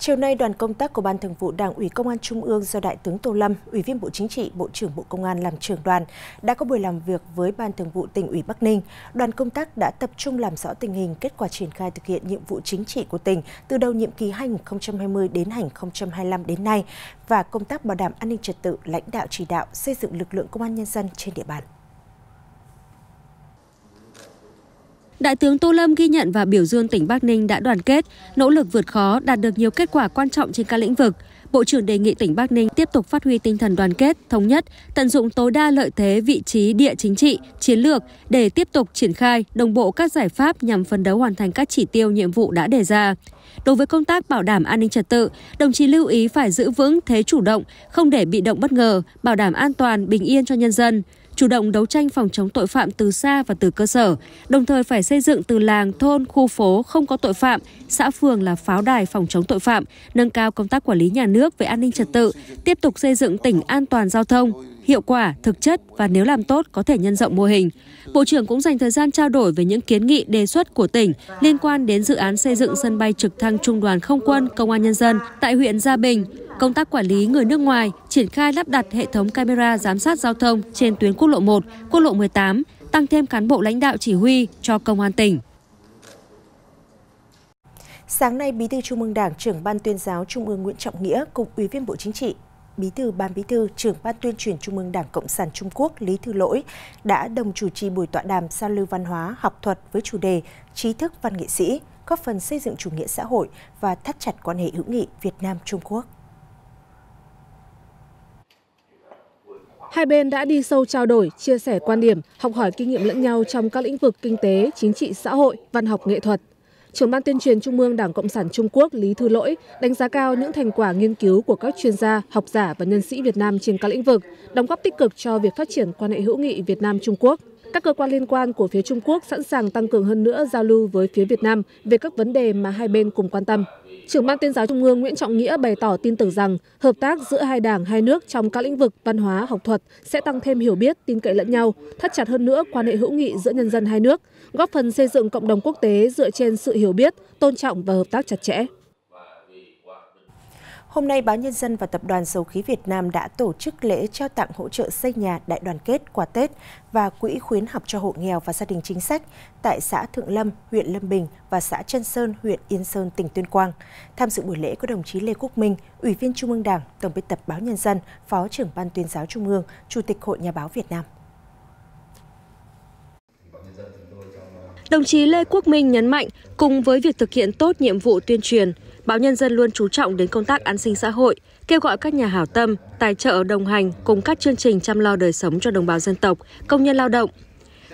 Chiều nay, đoàn công tác của Ban Thường vụ Đảng ủy Công an Trung ương do Đại tướng Tô Lâm, Ủy viên Bộ Chính trị, Bộ trưởng Bộ Công an làm trưởng đoàn, đã có buổi làm việc với Ban Thường vụ tỉnh ủy Bắc Ninh. Đoàn công tác đã tập trung làm rõ tình hình, kết quả triển khai thực hiện nhiệm vụ chính trị của tỉnh từ đầu nhiệm kỳ 2020 đến 2025 đến nay và công tác bảo đảm an ninh trật tự, lãnh đạo chỉ đạo xây dựng lực lượng công an nhân dân trên địa bàn. Đại tướng Tô Lâm ghi nhận và biểu dương tỉnh Bắc Ninh đã đoàn kết, nỗ lực vượt khó, đạt được nhiều kết quả quan trọng trên các lĩnh vực. Bộ trưởng đề nghị tỉnh Bắc Ninh tiếp tục phát huy tinh thần đoàn kết, thống nhất, tận dụng tối đa lợi thế vị trí địa chính trị, chiến lược để tiếp tục triển khai đồng bộ các giải pháp nhằm phấn đấu hoàn thành các chỉ tiêu nhiệm vụ đã đề ra. Đối với công tác bảo đảm an ninh trật tự, đồng chí lưu ý phải giữ vững thế chủ động, không để bị động bất ngờ, bảo đảm an toàn, bình yên cho nhân dân chủ động đấu tranh phòng chống tội phạm từ xa và từ cơ sở, đồng thời phải xây dựng từ làng, thôn, khu phố không có tội phạm, xã phường là pháo đài phòng chống tội phạm, nâng cao công tác quản lý nhà nước về an ninh trật tự, tiếp tục xây dựng tỉnh an toàn giao thông, hiệu quả, thực chất và nếu làm tốt có thể nhân rộng mô hình. Bộ trưởng cũng dành thời gian trao đổi về những kiến nghị đề xuất của tỉnh liên quan đến dự án xây dựng sân bay trực thăng trung đoàn không quân công an nhân dân tại huyện Gia Bình công tác quản lý người nước ngoài triển khai lắp đặt hệ thống camera giám sát giao thông trên tuyến quốc lộ 1, quốc lộ 18, tăng thêm cán bộ lãnh đạo chỉ huy cho công an tỉnh. Sáng nay, Bí thư Trung ương Đảng, trưởng Ban tuyên giáo Trung ương Nguyễn Trọng Nghĩa cùng Ủy viên Bộ Chính trị, Bí thư Ban Bí thư, trưởng Ban tuyên truyền Trung ương Đảng Cộng sản Trung Quốc Lý Thư Lỗi đã đồng chủ trì buổi tọa đàm giao lưu văn hóa, học thuật với chủ đề trí thức văn nghệ sĩ, góp phần xây dựng chủ nghĩa xã hội và thắt chặt quan hệ hữu nghị Việt Nam-Trung Quốc. hai bên đã đi sâu trao đổi chia sẻ quan điểm học hỏi kinh nghiệm lẫn nhau trong các lĩnh vực kinh tế chính trị xã hội văn học nghệ thuật trưởng ban tuyên truyền trung ương đảng cộng sản trung quốc lý thư lỗi đánh giá cao những thành quả nghiên cứu của các chuyên gia học giả và nhân sĩ việt nam trên các lĩnh vực đóng góp tích cực cho việc phát triển quan hệ hữu nghị việt nam trung quốc các cơ quan liên quan của phía trung quốc sẵn sàng tăng cường hơn nữa giao lưu với phía việt nam về các vấn đề mà hai bên cùng quan tâm trưởng ban tuyên giáo trung ương nguyễn trọng nghĩa bày tỏ tin tưởng rằng hợp tác giữa hai đảng hai nước trong các lĩnh vực văn hóa học thuật sẽ tăng thêm hiểu biết tin cậy lẫn nhau thắt chặt hơn nữa quan hệ hữu nghị giữa nhân dân hai nước góp phần xây dựng cộng đồng quốc tế dựa trên sự hiểu biết tôn trọng và hợp tác chặt chẽ Hôm nay, Báo Nhân dân và Tập đoàn Dầu khí Việt Nam đã tổ chức lễ trao tặng hỗ trợ xây nhà đại đoàn kết quà Tết và quỹ khuyến học cho hộ nghèo và gia đình chính sách tại xã Thượng Lâm, huyện Lâm Bình và xã Trân Sơn, huyện Yên Sơn, tỉnh Tuyên Quang. Tham dự buổi lễ có đồng chí Lê Quốc Minh, Ủy viên Trung ương Đảng, Tổng biên tập Báo Nhân dân, Phó trưởng Ban tuyên giáo Trung ương, Chủ tịch Hội Nhà báo Việt Nam. Đồng chí Lê Quốc Minh nhấn mạnh, cùng với việc thực hiện tốt nhiệm vụ tuyên truyền, báo nhân dân luôn chú trọng đến công tác an sinh xã hội, kêu gọi các nhà hảo tâm, tài trợ đồng hành cùng các chương trình chăm lo đời sống cho đồng bào dân tộc, công nhân lao động.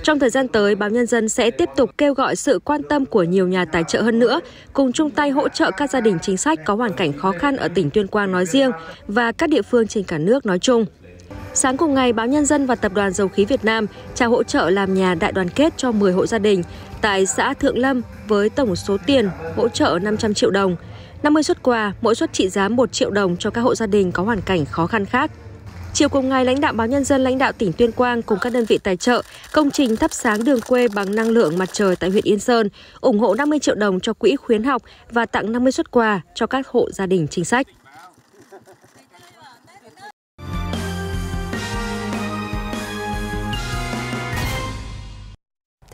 Trong thời gian tới, báo Nhân dân sẽ tiếp tục kêu gọi sự quan tâm của nhiều nhà tài trợ hơn nữa, cùng chung tay hỗ trợ các gia đình chính sách có hoàn cảnh khó khăn ở tỉnh Tuyên Quang nói riêng và các địa phương trên cả nước nói chung. Sáng cùng ngày, Báo Nhân dân và Tập đoàn Dầu khí Việt Nam trao hỗ trợ làm nhà đại đoàn kết cho 10 hộ gia đình tại xã Thượng Lâm với tổng số tiền hỗ trợ 500 triệu đồng. 50 xuất quà, mỗi suất trị giá 1 triệu đồng cho các hộ gia đình có hoàn cảnh khó khăn khác. Chiều cùng ngày, lãnh đạo báo Nhân dân, lãnh đạo tỉnh Tuyên Quang cùng các đơn vị tài trợ công trình thắp sáng đường quê bằng năng lượng mặt trời tại huyện Yên Sơn, ủng hộ 50 triệu đồng cho quỹ khuyến học và tặng 50 xuất quà cho các hộ gia đình chính sách.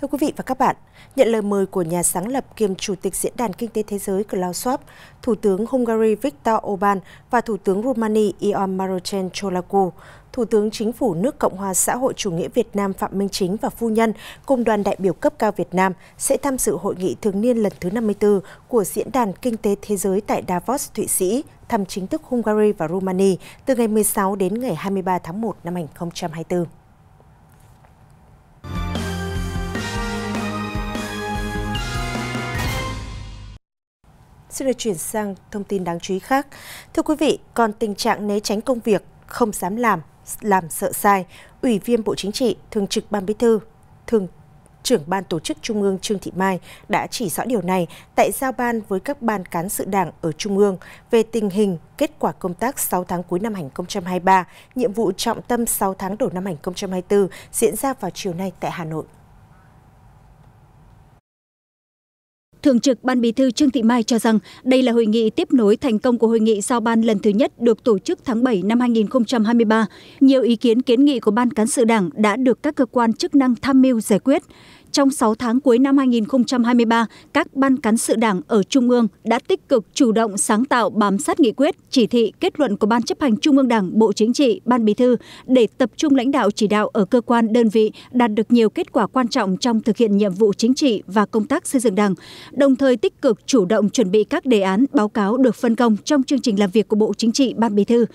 Thưa quý vị và các bạn, nhận lời mời của nhà sáng lập kiêm Chủ tịch Diễn đàn Kinh tế Thế giới Klaus Schwab, Thủ tướng Hungary Viktor Orbán và Thủ tướng Romania Ion Marocen Cholacu Thủ tướng Chính phủ nước Cộng hòa xã hội chủ nghĩa Việt Nam Phạm Minh Chính và Phu Nhân cùng đoàn đại biểu cấp cao Việt Nam sẽ tham dự hội nghị thường niên lần thứ 54 của Diễn đàn Kinh tế Thế giới tại Davos, Thụy Sĩ, thăm chính thức Hungary và Romania từ ngày 16 đến ngày 23 tháng 1 năm 2024. Xin được chuyển sang thông tin đáng chú ý khác. Thưa quý vị, còn tình trạng né tránh công việc, không dám làm, làm sợ sai, Ủy viên Bộ Chính trị, Thường trực Ban Bí thư, Thường trưởng Ban Tổ chức Trung ương Trương Thị Mai đã chỉ rõ điều này tại giao ban với các ban cán sự đảng ở Trung ương về tình hình, kết quả công tác 6 tháng cuối năm 2023, nhiệm vụ trọng tâm 6 tháng đầu năm 2024 diễn ra vào chiều nay tại Hà Nội. thường trực ban bí thư trương thị mai cho rằng đây là hội nghị tiếp nối thành công của hội nghị giao ban lần thứ nhất được tổ chức tháng 7 năm 2023 2023, nhiều ý kiến kiến nghị của Ban Cán sự Đảng đã được các cơ quan chức năng tham mưu giải quyết trong 6 tháng cuối năm 2023, các ban cán sự đảng ở Trung ương đã tích cực chủ động sáng tạo bám sát nghị quyết, chỉ thị, kết luận của Ban chấp hành Trung ương Đảng, Bộ Chính trị, Ban Bí thư để tập trung lãnh đạo chỉ đạo ở cơ quan đơn vị đạt được nhiều kết quả quan trọng trong thực hiện nhiệm vụ chính trị và công tác xây dựng Đảng, đồng thời tích cực chủ động chuẩn bị các đề án, báo cáo được phân công trong chương trình làm việc của Bộ Chính trị, Ban Bí thư.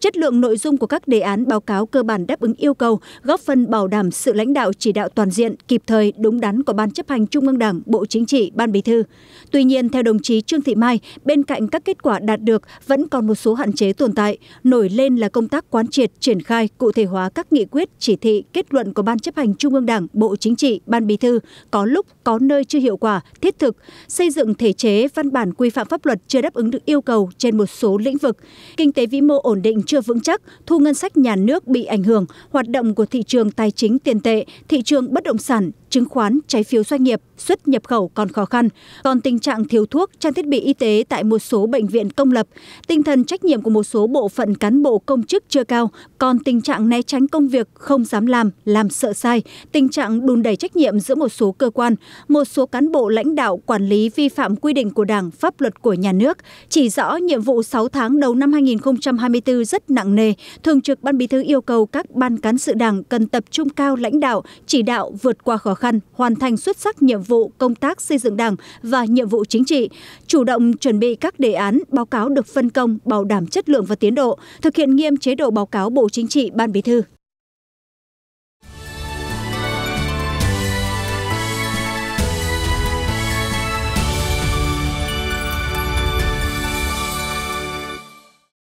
Chất lượng nội dung của các đề án báo cáo cơ bản đáp ứng yêu cầu, góp phần bảo đảm sự lãnh đạo chỉ đạo toàn diện, kịp thời đúng đắn của Ban chấp hành Trung ương Đảng, Bộ Chính trị, Ban Bí thư. Tuy nhiên, theo đồng chí Trương Thị Mai, bên cạnh các kết quả đạt được vẫn còn một số hạn chế tồn tại, nổi lên là công tác quán triệt, triển khai, cụ thể hóa các nghị quyết, chỉ thị, kết luận của Ban chấp hành Trung ương Đảng, Bộ Chính trị, Ban Bí thư có lúc có nơi chưa hiệu quả, thiết thực, xây dựng thể chế văn bản quy phạm pháp luật chưa đáp ứng được yêu cầu trên một số lĩnh vực. Kinh tế vĩ mô ổn định chưa vững chắc, thu ngân sách nhà nước bị ảnh hưởng, hoạt động của thị trường tài chính tiền tệ, thị trường bất động sản chứng khoán trái phiếu doanh nghiệp xuất nhập khẩu còn khó khăn còn tình trạng thiếu thuốc trang thiết bị y tế tại một số bệnh viện công lập tinh thần trách nhiệm của một số bộ phận cán bộ công chức chưa cao còn tình trạng né tránh công việc không dám làm làm sợ sai tình trạng đùn đẩy trách nhiệm giữa một số cơ quan một số cán bộ lãnh đạo quản lý vi phạm quy định của đảng pháp luật của nhà nước chỉ rõ nhiệm vụ 6 tháng đầu năm 2024 rất nặng nề thường trực ban bí thư yêu cầu các ban cán sự đảng cần tập trung cao lãnh đạo chỉ đạo vượt qua khó khăn hoàn thành xuất sắc nhiệm vụ công tác xây dựng đảng và nhiệm vụ chính trị chủ động chuẩn bị các đề án báo cáo được phân công bảo đảm chất lượng và tiến độ thực hiện nghiêm chế độ báo cáo bộ chính trị ban bí thư